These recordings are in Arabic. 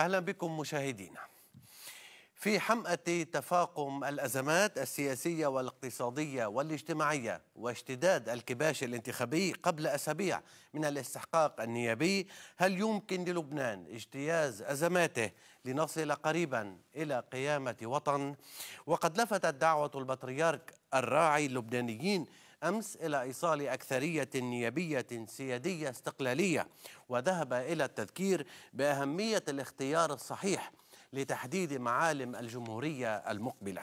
أهلا بكم مشاهدينا في حمأة تفاقم الأزمات السياسية والاقتصادية والاجتماعية واشتداد الكباش الانتخابي قبل أسابيع من الاستحقاق النيابي هل يمكن للبنان اجتياز أزماته لنصل قريبا إلى قيامة وطن؟ وقد لفتت دعوة البطريرك الراعي اللبنانيين أمس إلى إيصال أكثرية نيابية سيادية استقلالية وذهب إلى التذكير بأهمية الاختيار الصحيح لتحديد معالم الجمهورية المقبلة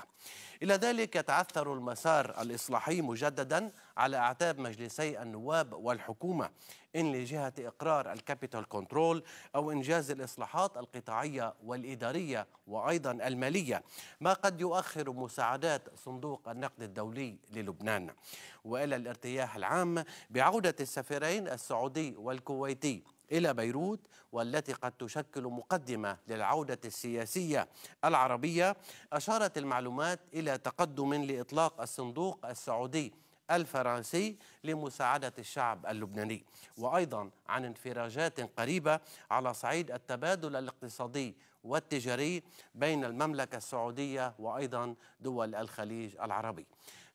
إلى ذلك يتعثر المسار الإصلاحي مجددا على أعتاب مجلسي النواب والحكومة إن لجهة إقرار الكابيتال كنترول أو إنجاز الإصلاحات القطاعية والإدارية وأيضا المالية ما قد يؤخر مساعدات صندوق النقد الدولي للبنان وإلى الارتياح العام بعودة السفيرين السعودي والكويتي إلى بيروت والتي قد تشكل مقدمة للعودة السياسية العربية أشارت المعلومات إلى تقدم لإطلاق الصندوق السعودي الفرنسي لمساعدة الشعب اللبناني وأيضا عن انفراجات قريبة على صعيد التبادل الاقتصادي والتجاري بين المملكة السعودية وأيضا دول الخليج العربي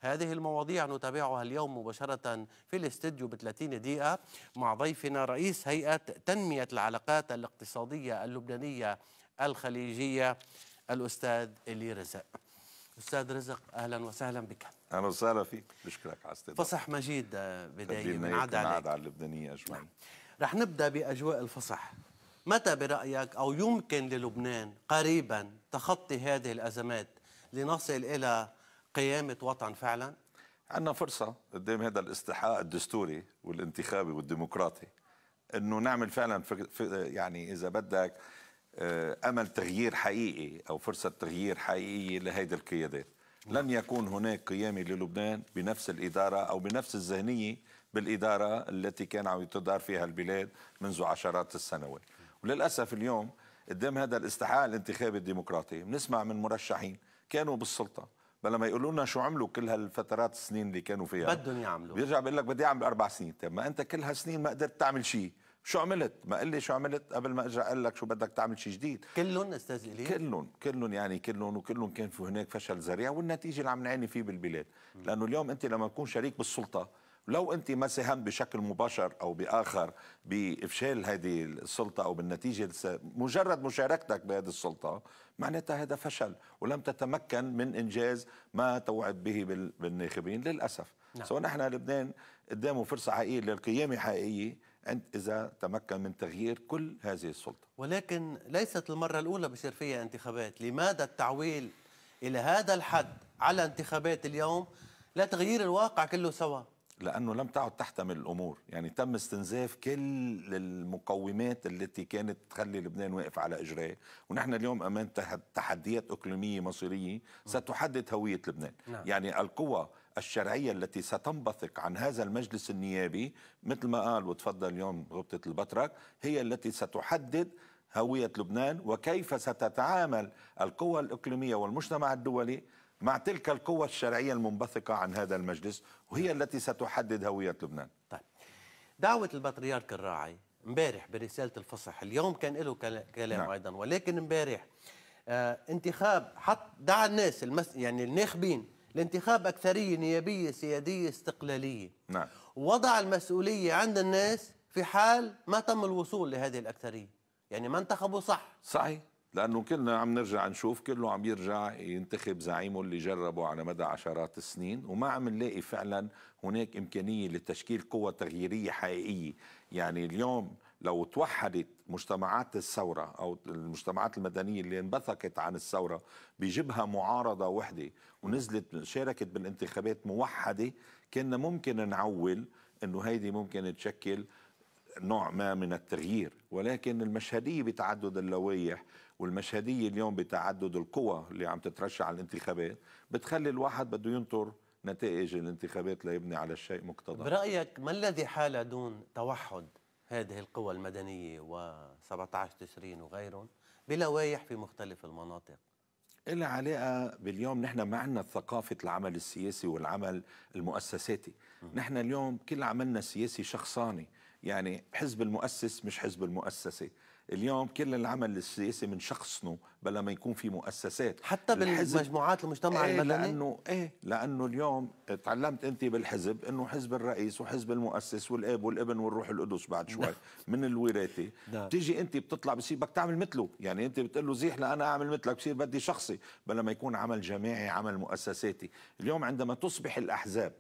هذه المواضيع نتابعها اليوم مباشرة في الاستديو ب 30 دقيقة مع ضيفنا رئيس هيئة تنمية العلاقات الاقتصادية اللبنانية الخليجية الأستاذ إلي رزق أستاذ رزق أهلا وسهلا بك أهلا وسهلا فيك بشكرك على استضافتك. فصح مجيد آه، بداية من عاد عليك على اللبنانية أجمعين نعم. رح نبدأ بأجواء الفصح متى برأيك أو يمكن للبنان قريبا تخطي هذه الأزمات لنصل إلى قيامة وطن فعلا؟ عندنا فرصة قدام هذا الاستحقاق الدستوري والانتخابي والديمقراطي انه نعمل فعلا يعني اذا بدك آه، امل تغيير حقيقي او فرصه تغيير حقيقيه لهيدي القيادات لن يكون هناك قيامه للبنان بنفس الاداره او بنفس الذهنيه بالاداره التي كان عم تدار فيها البلاد منذ عشرات السنوات وللاسف اليوم قدام هذا الاستحقاق الانتخابي الديمقراطي بنسمع من مرشحين كانوا بالسلطه لما يقولوا لنا شو عملوا كل هالفترات السنين اللي كانوا فيها بدهم يعملوا بيرجع بيقول لك بدي اعمل اربع سنين طيب ما انت كل هالسنين ما قدرت تعمل شيء شو عملت؟ ما قل لي شو عملت قبل ما ارجع اقول لك شو بدك تعمل شيء جديد كلهم استاذ الي كلهم كلهم يعني كلهم وكلهم كان في هناك فشل ذريع والنتيجه اللي عم نعاني فيه بالبلاد لانه اليوم انت لما تكون شريك بالسلطه لو انت ما ساهمت بشكل مباشر او باخر بافشال هذه السلطه او بالنتيجه مجرد مشاركتك بهذه السلطه معناتها هذا فشل ولم تتمكن من انجاز ما توعد به بالناخبين للاسف نعم. سواء نحن لبنان قدامه فرصه حقيقيه للقيامه حقيقيه عند اذا تمكن من تغيير كل هذه السلطه ولكن ليست المره الاولى بصير فيها انتخابات لماذا التعويل الى هذا الحد على انتخابات اليوم لا تغيير الواقع كله سوا لأنه لم تعد تحتمل الأمور يعني تم استنزاف كل المقومات التي كانت تخلي لبنان واقف على إجراه ونحن اليوم أمام تحديات إقليمية مصيرية ستحدد هوية لبنان نعم. يعني القوى الشرعية التي ستنبثق عن هذا المجلس النيابي مثل ما قال وتفضل اليوم غبطة البطرك هي التي ستحدد هوية لبنان وكيف ستتعامل القوى الإقليمية والمجتمع الدولي مع تلك القوة الشرعية المنبثقة عن هذا المجلس وهي نعم. التي ستحدد هوية لبنان طيب دعوة البطريرك الراعي امبارح برسالة الفصح اليوم كان له كلام نعم. أيضا ولكن امبارح آه انتخاب حط دعا الناس المس... يعني الناخبين لانتخاب أكثرية نيابية سيادية استقلالية نعم وضع المسؤولية عند الناس في حال ما تم الوصول لهذه الأكثرية يعني ما انتخبوا صح صحيح لانه كلنا عم نرجع نشوف كله عم يرجع ينتخب زعيمه اللي جربه على مدى عشرات السنين وما عم نلاقي فعلا هناك امكانيه لتشكيل قوى تغييريه حقيقيه يعني اليوم لو توحدت مجتمعات الثورة أو المجتمعات المدنية اللي انبثقت عن الثورة بجبهة معارضة وحدة ونزلت شاركت بالانتخابات موحدة كنا ممكن نعول أنه هيدي ممكن تشكل نوع ما من التغيير ولكن المشهدية بتعدد اللوائح والمشهدية اليوم بتعدد القوى اللي عم تترشح على الانتخابات بتخلي الواحد بده ينطر نتائج الانتخابات ليبني على الشيء مقتضى برأيك ما الذي حال دون توحد هذه القوى المدنية و17 تشرين وغيرهم بلوايح في مختلف المناطق إلها علاقة باليوم نحن ما عندنا ثقافة العمل السياسي والعمل المؤسساتي نحن اليوم كل عملنا السياسي شخصاني يعني حزب المؤسس مش حزب المؤسسة اليوم كل العمل السياسي من شخصنه بلا ما يكون في مؤسسات حتى بالمجموعات المجتمع ايه المدني لانه ايه لانه اليوم تعلمت انت بالحزب انه حزب الرئيس وحزب المؤسس والاب والابن والروح القدس بعد نعم. شوي من الوراثه نعم. بتيجي انت بتطلع بصير بدك تعمل مثله يعني انت بتقول له زيح لا انا اعمل مثلك بصير بدي شخصي بلا ما يكون عمل جماعي عمل مؤسساتي اليوم عندما تصبح الاحزاب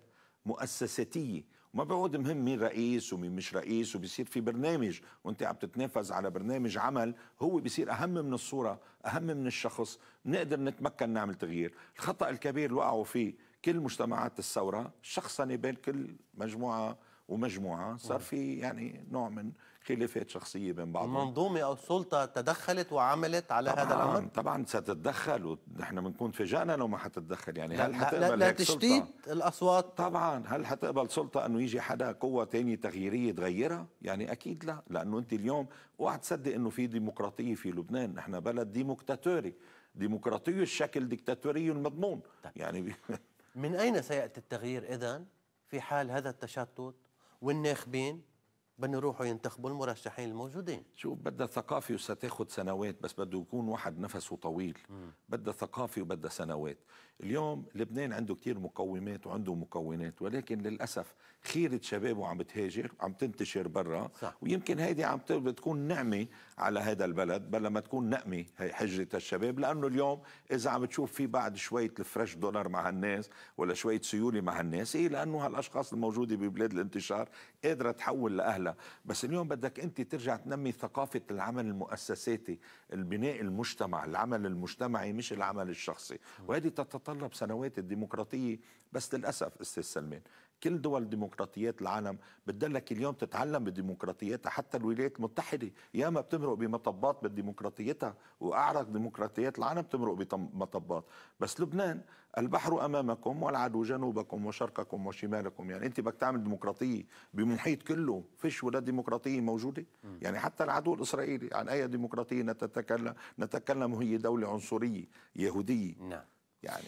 مؤسساتيه وما بيعود مهم مين رئيس ومين مش رئيس وبيصير في برنامج وانت عم تتنافس على برنامج عمل هو بيصير اهم من الصوره اهم من الشخص نقدر نتمكن نعمل تغيير الخطا الكبير اللي وقعوا فيه كل مجتمعات الثوره الشخصنه بين كل مجموعه ومجموعه صار في يعني نوع من خلافات شخصيه بين بعض المنظومه او السلطه تدخلت وعملت على طبعاً هذا الامر طبعا ستتدخل ونحن بنكون فاجئنا لو ما حتتدخل يعني هل حتقبل لا, لا تشتيت الاصوات طبعا هل حتقبل سلطه انه يجي حدا قوه ثانيه تغييريه تغيرها يعني اكيد لا لانه انت اليوم اوعى تصدق انه في ديمقراطيه في لبنان نحن بلد ديمقتاتوري ديمقراطي الشكل ديكتاتوري المضمون طيب. يعني بي... من اين سياتي التغيير اذا في حال هذا التشتت والناخبين بدهم يروحوا ينتخبوا المرشحين الموجودين شو بدها ثقافي وستاخذ سنوات بس بده يكون واحد نفسه طويل بدها ثقافي وبدها سنوات اليوم لبنان عنده كثير مقومات وعنده مكونات ولكن للأسف خيرة شبابه عم بتهاجر عم تنتشر برا صح. ويمكن هيدي عم بتكون نعمة على هذا البلد بل ما تكون نقمة هي حجرة الشباب لأنه اليوم إذا عم تشوف في بعد شوية الفرش دولار مع هالناس ولا شوية سيولة مع هالناس إيه لأنه هالأشخاص الموجودة ببلاد الانتشار قادره تحول لاهلها بس اليوم بدك انت ترجع تنمي ثقافه العمل المؤسساتي البناء المجتمع العمل المجتمعي مش العمل الشخصي وهذه تتطلب سنوات الديمقراطيه بس للاسف استاذ سلمان كل دول ديمقراطيات العالم بتدلك اليوم تتعلم بديمقراطياتها حتى الولايات المتحدة ياما بتمرق بمطبات بديمقراطيتها وأعرق ديمقراطيات العالم بتمرق بمطبات بس لبنان البحر أمامكم والعدو جنوبكم وشرقكم وشمالكم يعني أنت بدك تعمل ديمقراطية بمحيط كله فيش ولا ديمقراطية موجودة يعني حتى العدو الإسرائيلي عن أي ديمقراطية نتكلم نتكلم هي دولة عنصرية يهودية نعم يعني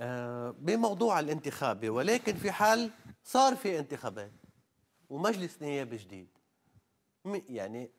آه، بموضوع الانتخابي ولكن في حال صار في انتخابات ومجلس نيابي جديد يعني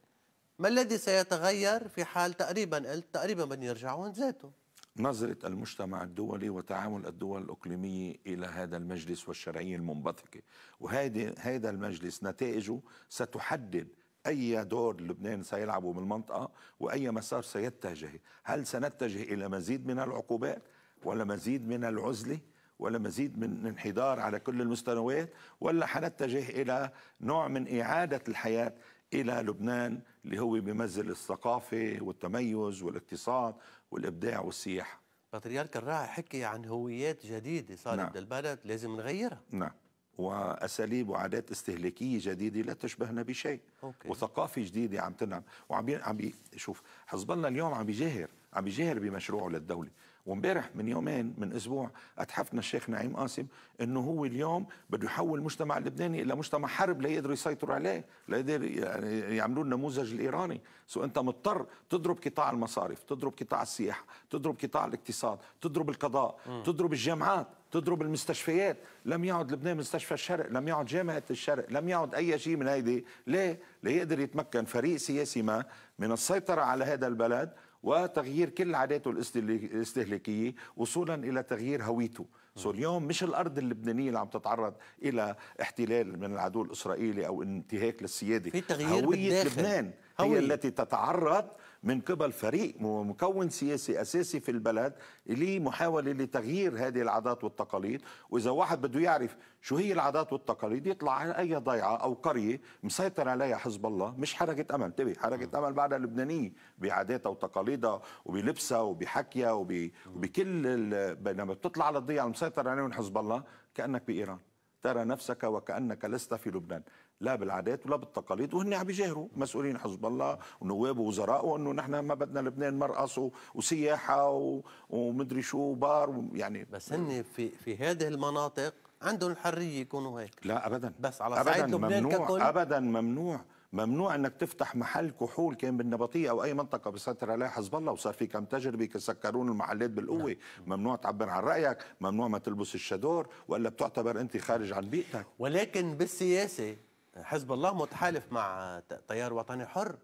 ما الذي سيتغير في حال تقريبا قلت تقريبا من يرجعون ذاته نظرة المجتمع الدولي وتعامل الدول الإقليمية إلى هذا المجلس والشرعية المنبثقة وهذا هذا المجلس نتائجه ستحدد أي دور لبنان سيلعبه بالمنطقة وأي مسار سيتجه هل سنتجه إلى مزيد من العقوبات ولا مزيد من العزله ولا مزيد من انحدار على كل المستويات ولا حنتجه الى نوع من اعاده الحياه الى لبنان اللي هو بيمثل الثقافه والتميز والاقتصاد والابداع والسياحه. بطريرك الراعي حكي عن هويات جديده صارت نعم. لازم نغيرها. نعم. واساليب وعادات استهلاكيه جديده لا تشبهنا بشيء أوكي. وثقافه جديده عم تنعم وعم عم شوف حزب الله اليوم عم بيجاهر عم بيجاهر بمشروعه للدوله وامبارح من يومين من اسبوع اتحفنا الشيخ نعيم قاسم انه هو اليوم بده يحول المجتمع اللبناني الى مجتمع حرب لا يقدروا يسيطروا عليه، لا يقدر يعني يعملوا النموذج الايراني، سو انت مضطر تضرب قطاع المصارف، تضرب قطاع السياحه، تضرب قطاع الاقتصاد، تضرب القضاء، م. تضرب الجامعات، تضرب المستشفيات لم يعد لبنان مستشفى الشرق لم يعد جامعة الشرق لم يعد أي شيء من هيدي ليه؟ ليقدر يتمكن فريق سياسي ما من السيطرة على هذا البلد وتغيير كل عاداته الاستهلاكيه وصولا الى تغيير هويته سو اليوم مش الارض اللبنانيه اللي عم تتعرض الى احتلال من العدو الاسرائيلي او انتهاك للسياده في تغيير هويه بالداخل. لبنان هي التي تتعرض من قبل فريق مكون سياسي اساسي في البلد اللي محاوله لتغيير هذه العادات والتقاليد واذا واحد بده يعرف شو هي العادات والتقاليد يطلع على اي ضيعه او قريه مسيطر عليها حزب الله مش حركه امل انتبه حركه نعم. امل بعدها لبنانيه بعاداتها وتقاليدها وبلبسها وبحكيها نعم. وبكل بينما بتطلع على الضيعه المسيطر عليهم حزب الله كانك بايران ترى نفسك وكانك لست في لبنان لا بالعادات ولا بالتقاليد وهن عم يجاهروا مسؤولين حزب الله ونواب ووزراء وانه نحن ما بدنا لبنان مرقص وسياحه و... ومدري شو بار يعني بس هن في في هذه المناطق عندهم الحريه يكونوا هيك لا ابدا بس على صعيد لبنان ممنوع ككل ابدا ممنوع ممنوع انك تفتح محل كحول كان بالنبطيه او اي منطقه بساتر عليها حزب الله وصار في كم تجربه سكرون المحلات بالقوه نعم. ممنوع تعبر عن رايك ممنوع ما تلبس الشادور والا بتعتبر انت خارج عن بيئتك ولكن بالسياسه حزب الله متحالف مع تيار وطني حر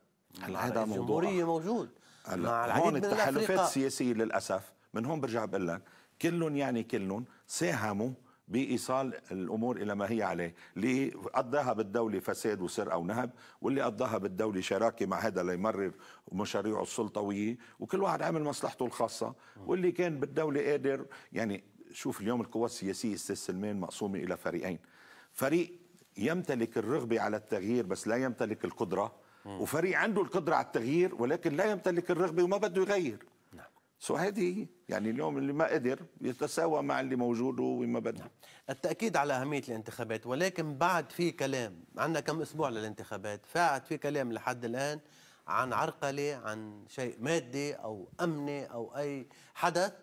هلا هذا موضوع الجمهوريه موجود مع العديد هون من التحالفات السياسيه للاسف من هون برجع بقول لك كلهم يعني كلهم ساهموا بايصال الامور الى ما هي عليه، اللي قضاها بالدوله فساد وسرقه ونهب، واللي قضاها بالدوله شراكه مع هذا ليمرر مشاريعه السلطويه، وكل واحد عمل مصلحته الخاصه، واللي كان بالدوله قادر يعني شوف اليوم القوى السياسيه استاذ سلمان مقسومه الى فريقين، فريق يمتلك الرغبه على التغيير بس لا يمتلك القدره، وفريق عنده القدره على التغيير ولكن لا يمتلك الرغبه وما بده يغير. سو هذه يعني اليوم اللي ما قدر يتساوى مع اللي موجود وما بدنا نعم. التاكيد على اهميه الانتخابات ولكن بعد في كلام عندنا كم اسبوع للانتخابات فاعد في كلام لحد الان عن عرقله عن شيء مادي او امني او اي حدث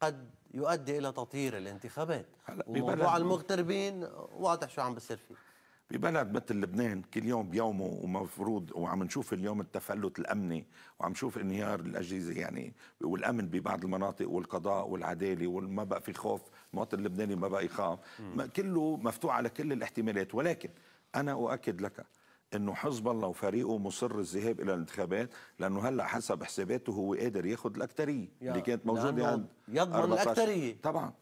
قد يؤدي الى تطهير الانتخابات وموضوع المغتربين واضح شو عم بصير فيه ببلد مثل لبنان كل يوم بيومه ومفروض وعم نشوف اليوم التفلت الامني وعم نشوف انهيار الاجهزه يعني والامن ببعض المناطق والقضاء والعداله وما بقى في خوف المواطن اللبناني ما بقى يخاف كله مفتوح على كل الاحتمالات ولكن انا اؤكد لك انه حزب الله وفريقه مصر الذهاب الى الانتخابات لانه هلا حسب حساباته هو قادر ياخذ الاكثريه اللي كانت موجوده عند يضمن الاكثريه طبعا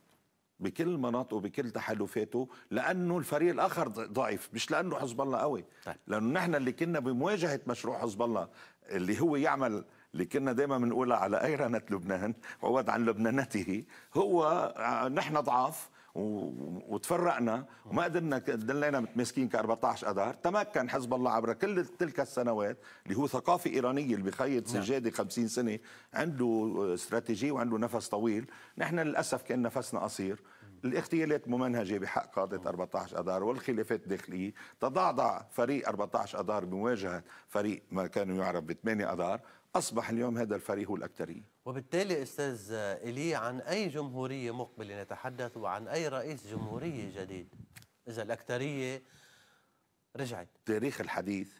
بكل مناطقه وبكل تحالفاته لانه الفريق الاخر ضعيف مش لانه حزب الله قوي طيب. لانه نحن اللي كنا بمواجهه مشروع حزب الله اللي هو يعمل اللي كنا دائما بنقولها على ايرنه لبنان عوض عن لبنانته هو آه، نحن ضعاف وتفرقنا وما قدرنا ضلينا متماسكين ك 14 اذار تمكن حزب الله عبر كل تلك السنوات اللي هو ثقافه ايرانيه اللي بخيط نعم. سجاده 50 سنه عنده استراتيجيه وعنده نفس طويل نحن للاسف كان نفسنا قصير الاغتيالات ممنهجه بحق قاده 14 اذار والخلافات الداخليه تضعضع فريق 14 اذار بمواجهه فريق ما كان يعرف ب 8 اذار اصبح اليوم هذا الفريق هو الاكثريه وبالتالي استاذ الي عن اي جمهوريه مقبله نتحدث وعن اي رئيس جمهوريه جديد اذا الاكثريه رجعت تاريخ الحديث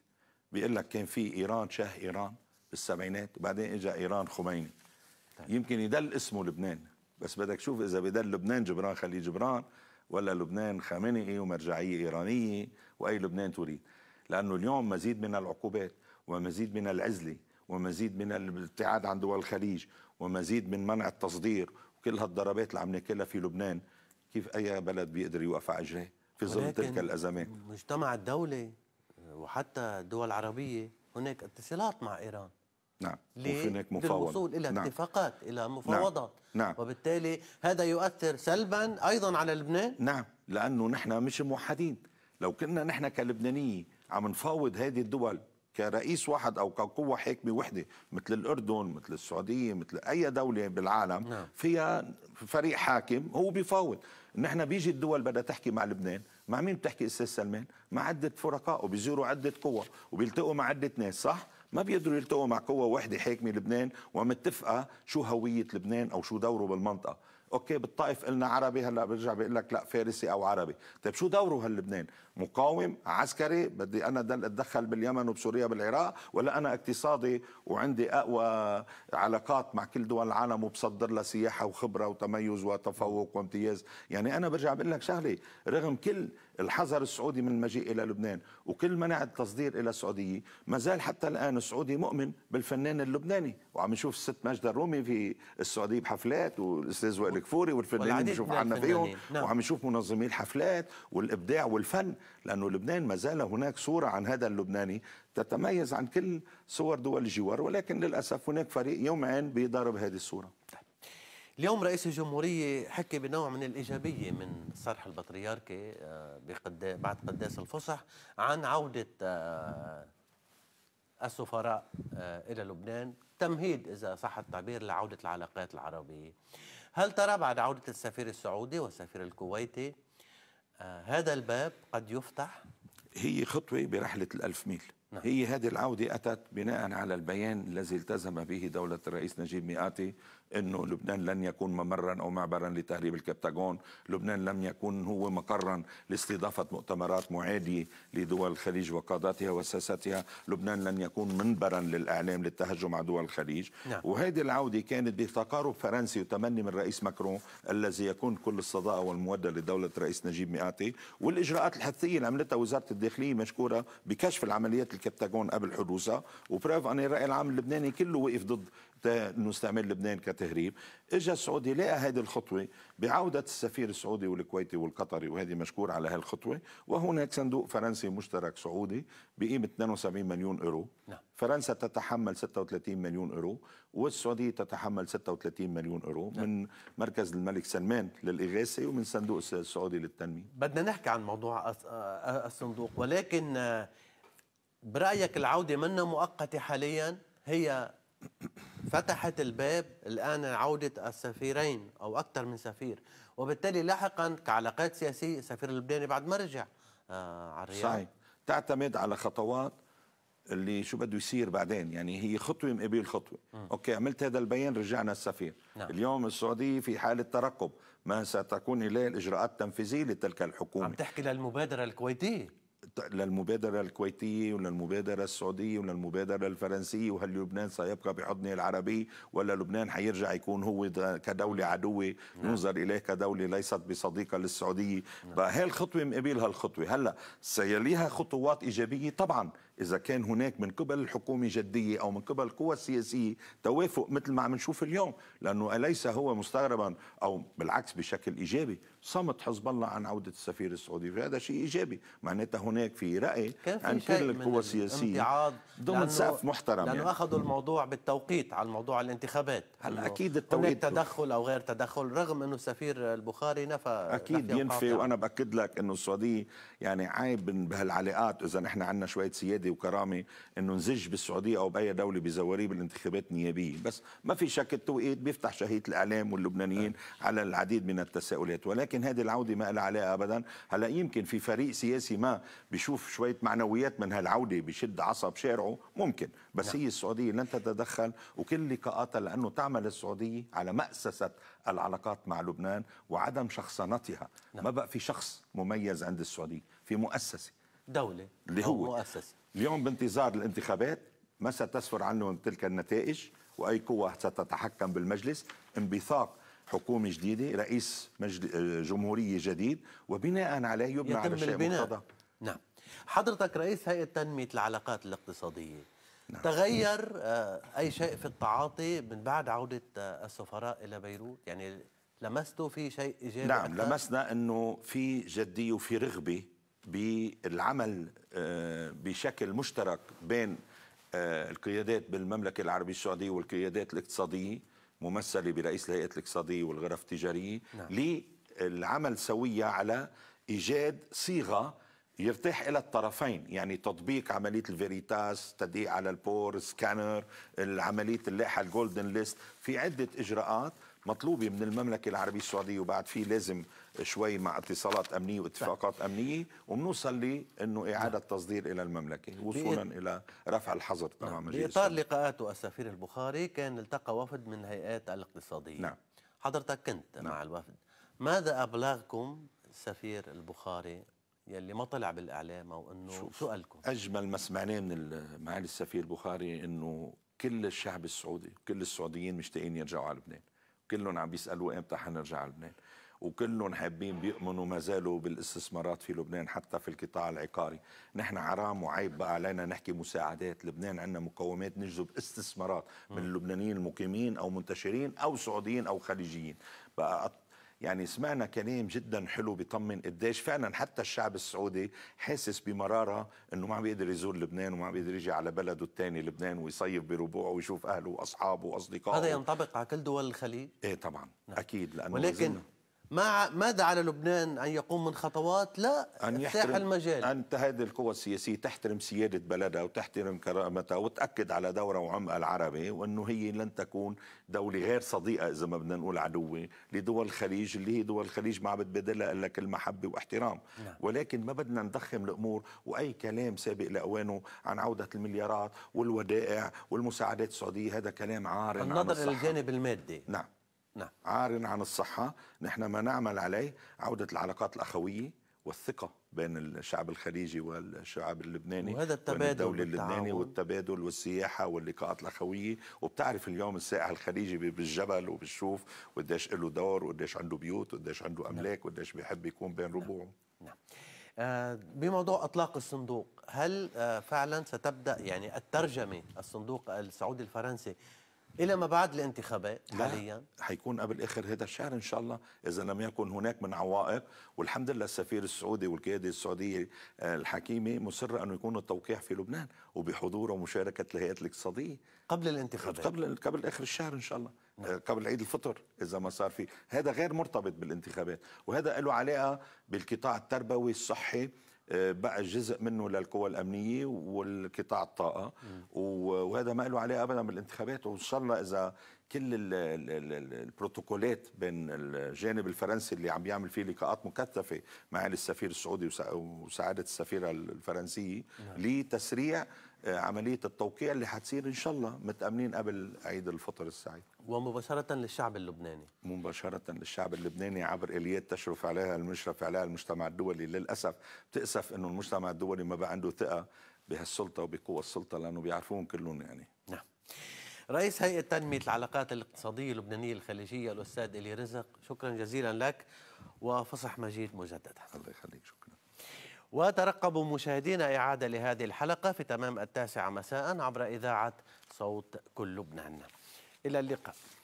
بيقول لك كان في ايران شاه ايران بالسبعينات وبعدين اجى ايران خميني طيب. يمكن يدل اسمه لبنان بس بدك تشوف اذا بدل لبنان جبران خليل جبران ولا لبنان خامنئي ومرجعيه ايرانيه واي لبنان تريد لانه اليوم مزيد من العقوبات ومزيد من العزله ومزيد من الابتعاد عن دول الخليج ومزيد من منع التصدير وكل هالضربات اللي عم ناكلها في لبنان كيف اي بلد بيقدر يوقف على في ظل تلك الازمات مجتمع الدوله وحتى الدول العربيه هناك اتصالات مع ايران نعم وفي هناك للوصول إلى نعم. اتفاقات إلى نعم. مفاوضات نعم. نعم. وبالتالي هذا يؤثر سلبا أيضا على لبنان نعم لأنه نحن مش موحدين لو كنا نحن كلبنانيين عم نفاوض هذه الدول كرئيس واحد او كقوه حاكمه وحده مثل الاردن مثل السعوديه مثل اي دوله بالعالم نعم. فيها فريق حاكم هو بيفاوض نحن بيجي الدول بدها تحكي مع لبنان مع مين بتحكي استاذ سلمان مع عده فرقاء وبيزوروا عده قوى وبيلتقوا مع عده ناس صح ما بيقدروا يلتقوا مع قوة واحدة حاكمة لبنان ومتفقة شو هوية لبنان أو شو دوره بالمنطقة اوكي بالطائف قلنا عربي هلا برجع بقول لك لا فارسي او عربي طيب شو دوره هاللبنان مقاوم عسكري بدي انا اتدخل باليمن وبسوريا بالعراق ولا انا اقتصادي وعندي اقوى علاقات مع كل دول العالم وبصدر لها سياحه وخبره وتميز وتفوق وامتياز يعني انا برجع بقول لك شغله رغم كل الحذر السعودي من المجيء الى لبنان وكل منع التصدير الى السعوديه ما زال حتى الان السعودي مؤمن بالفنان اللبناني وعم نشوف الست ماجدة الرومي في السعوديه بحفلات والاستاذ وائل كفوري والفنانين بنشوف عنا فيهم نعم. وعم نشوف منظمي الحفلات والابداع والفن لأنه لبنان ما زال هناك صورة عن هذا اللبناني تتميز عن كل صور دول الجوار ولكن للأسف هناك فريق يومين بيضرب هذه الصورة اليوم رئيس الجمهورية حكي بنوع من الإيجابية من صرح البطريركي آه، بعد قداس الفصح عن عودة آه، السفراء آه، إلى لبنان تمهيد إذا صح التعبير لعودة العلاقات العربية هل ترى بعد عودة السفير السعودي والسفير الكويتي هذا الباب قد يفتح هي خطوة برحلة الألف ميل نعم. هي هذه العودة أتت بناء على البيان الذي التزم به دولة الرئيس نجيب مئاتي انه لبنان لن يكون ممرا او معبرا لتهريب الكبتاغون، لبنان لم يكن هو مقرا لاستضافه مؤتمرات معاديه لدول الخليج وقاداتها وساساتها، لبنان لن يكون منبرا للاعلام للتهجم على دول الخليج، نعم. وهذه العوده كانت بتقارب فرنسي وتمني من الرئيس ماكرون الذي يكون كل الصداقه والموده لدوله الرئيس نجيب مئاتي، والاجراءات الحثيه اللي عملتها وزاره الداخليه مشكوره بكشف العمليات الكبتاغون قبل حدوثها، وبريف ان الراي العام اللبناني كله وقف ضد انه استعمال لبنان كتهريب اجى السعودي لقى هذه الخطوه بعوده السفير السعودي والكويتي والقطري وهذه مشكور على هالخطوه وهناك صندوق فرنسي مشترك سعودي بقيمه 72 مليون يورو نعم. فرنسا تتحمل 36 مليون يورو والسعوديه تتحمل 36 مليون يورو نعم. من مركز الملك سلمان للاغاثه ومن صندوق السعودي للتنميه بدنا نحكي عن موضوع الصندوق ولكن آه، برايك العوده منا مؤقته حاليا هي فتحت الباب الآن عودة السفيرين أو أكثر من سفير وبالتالي لاحقا كعلاقات سياسية السفير اللبناني بعد ما رجع آه على الرياض صحيح تعتمد على خطوات اللي شو بده يصير بعدين يعني هي خطوه مقابل خطوه م. اوكي عملت هذا البيان رجعنا السفير نعم. اليوم السعوديه في حاله ترقب ما ستكون اليه الاجراءات التنفيذيه لتلك الحكومه عم تحكي للمبادره الكويتيه للمبادرة الكويتية وللمبادرة السعودية وللمبادرة الفرنسية وهل لبنان سيبقى بحضنه العربي ولا لبنان حيرجع يكون هو كدولة عدوة ينظر نعم. إليه كدولة ليست بصديقة للسعودية نعم. فهي الخطوة مقابل هالخطوة هلا سيليها خطوات إيجابية طبعا إذا كان هناك من قبل الحكومة جدية أو من قبل القوى السياسية توافق مثل ما عم نشوف اليوم لأنه أليس هو مستغربا أو بالعكس بشكل إيجابي صمت حزب الله عن عوده السفير السعودي فهذا شيء ايجابي معناتها هناك في راي عن كل القوى السياسيه ضمن سقف محترم لانه يعني. اخذوا الموضوع بالتوقيت على موضوع الانتخابات هلا اكيد التوقيت هناك تدخل او غير تدخل رغم انه السفير البخاري نفى اكيد ينفي يعني. وانا باكد لك انه السعوديه يعني عيب بهالعلاقات اذا نحن عندنا شويه سياده وكرامه انه نزج بالسعوديه او باي دوله بزواري بالانتخابات النيابيه بس ما في شك التوقيت بيفتح شهيه الاعلام واللبنانيين أه. على العديد من التساؤلات ولكن لكن هذه العوده ما لها علاقه ابدا هلا يمكن في فريق سياسي ما بيشوف شويه معنويات من هالعوده بشد عصب شارعه ممكن بس يعني. هي السعوديه لن تتدخل وكل لقاءاتها لانه تعمل السعوديه على مأسسه العلاقات مع لبنان وعدم شخصنتها نعم. ما بقى في شخص مميز عند السعوديه في مؤسسه دوله اللي هو مؤسسه اليوم بانتظار الانتخابات ما ستسفر عنه تلك النتائج واي قوه ستتحكم بالمجلس انبثاق حكومة جديدة رئيس مجل... آه، جمهورية جديد وبناء عليه يبنى على شيء البناء. مقتضى نعم حضرتك رئيس هيئة تنمية العلاقات الاقتصادية نعم. تغير آه، أي شيء في التعاطي من بعد عودة آه، السفراء إلى بيروت يعني لمستوا في شيء إيجابي نعم أكثر؟ لمسنا أنه في جدية وفي رغبة بالعمل بشكل مشترك بين القيادات بالمملكة العربية السعودية والقيادات الاقتصادية ممثله برئيس الهيئه الاقتصاديه والغرف التجاريه نعم. للعمل سويه على ايجاد صيغه يرتاح إلى الطرفين يعني تطبيق عملية الفيريتاس تدقيق على البور سكانر عملية اللائحة الجولدن ليست في عدة إجراءات مطلوبه من المملكه العربيه السعوديه وبعد في لازم شوي مع اتصالات امنيه واتفاقات امنيه وبنوصل لي انه اعاده نعم. تصدير الى المملكه وصولا الى رفع الحظر تمام نعم. باطار لقاءات السفير البخاري كان التقى وفد من الهيئات الاقتصاديه نعم حضرتك كنت نعم. مع الوفد ماذا ابلغكم السفير البخاري يلي ما طلع بالاعلام او انه سؤالكم اجمل ما سمعناه من معالي السفير البخاري انه كل الشعب السعودي كل السعوديين مشتاقين يرجعوا على لبنان كلهم عم بيسالوا امتى حنرجع لبنان وكلهم حابين بيؤمنوا ما زالوا بالاستثمارات في لبنان حتى في القطاع العقاري نحن عرام وعيب بقى علينا نحكي مساعدات لبنان عندنا مقومات نجذب استثمارات من اللبنانيين المقيمين او منتشرين او سعوديين او خليجيين بقى يعني سمعنا كلام جدا حلو بيطمن قديش فعلا حتى الشعب السعودي حاسس بمراره انه ما عم بيقدر يزور لبنان وما عم بيقدر يجي على بلده الثاني لبنان ويصيف بربوعه ويشوف اهله واصحابه واصدقائه هذا ينطبق على كل دول الخليج؟ ايه طبعا نعم. اكيد لانه ولكن ما ماذا على لبنان أن يقوم من خطوات لا أن يحترم المجال أن هذه القوى السياسية تحترم سيادة بلدها وتحترم كرامتها وتأكد على دورها وعمقها العربي وأنه هي لن تكون دولة غير صديقة إذا ما بدنا نقول عدوة لدول الخليج اللي هي دول الخليج ما عم بتبادلها إلا كل محبة واحترام نعم. ولكن ما بدنا نضخم الأمور وأي كلام سابق لأوانه عن عودة المليارات والودائع والمساعدات السعودية هذا كلام عار النظر للجانب المادي نعم نعم. عار عن الصحة نحن ما نعمل عليه عودة العلاقات الأخوية والثقة بين الشعب الخليجي والشعب اللبناني وهذا التبادل الدولة اللبناني والتبادل والسياحة واللقاءات الأخوية وبتعرف اليوم السائح الخليجي بالجبل وبالشوف وديش له دور وقديش عنده بيوت وقديش عنده نعم. أملاك وقديش بيحب يكون بين ربوعه نعم. نعم. آه، بموضوع اطلاق الصندوق هل آه، فعلا ستبدا يعني الترجمه الصندوق السعودي الفرنسي الى ما بعد الانتخابات حاليا حيكون قبل اخر هذا الشهر ان شاء الله اذا لم يكن هناك من عوائق والحمد لله السفير السعودي والقياده السعوديه آه، الحكيمه مصره انه يكون التوقيع في لبنان وبحضور ومشاركه الهيئات الاقتصاديه قبل الانتخابات قبل قبل اخر الشهر ان شاء الله آه، نعم. قبل عيد الفطر اذا ما صار في هذا غير مرتبط بالانتخابات وهذا له علاقه بالقطاع التربوي الصحي بقى جزء منه للقوى الامنيه والقطاع الطاقه وهذا ما له علاقه ابدا بالانتخابات وان شاء الله اذا كل البروتوكولات بين الجانب الفرنسي اللي عم بيعمل فيه لقاءات مكثفه مع السفير السعودي وسعاده السفيره الفرنسيه نعم. لتسريع آه، عمليه التوقيع اللي هتصير ان شاء الله متامنين قبل عيد الفطر السعيد. ومباشره للشعب اللبناني. مباشره للشعب اللبناني عبر اليات تشرف عليها المشرف عليها المجتمع الدولي، للاسف بتاسف انه المجتمع الدولي ما بقى عنده ثقه بهالسلطه وبقوى السلطه لانه بيعرفوهم كلهم يعني. نعم. رئيس هيئة تنمية العلاقات الاقتصادية اللبنانية الخليجية الأستاذ إلي رزق شكرا جزيلا لك وفصح مجيد مجددا الله يخليك شكرا وترقبوا مشاهدينا إعادة لهذه الحلقة في تمام التاسعة مساء عبر إذاعة صوت كل لبنان إلى اللقاء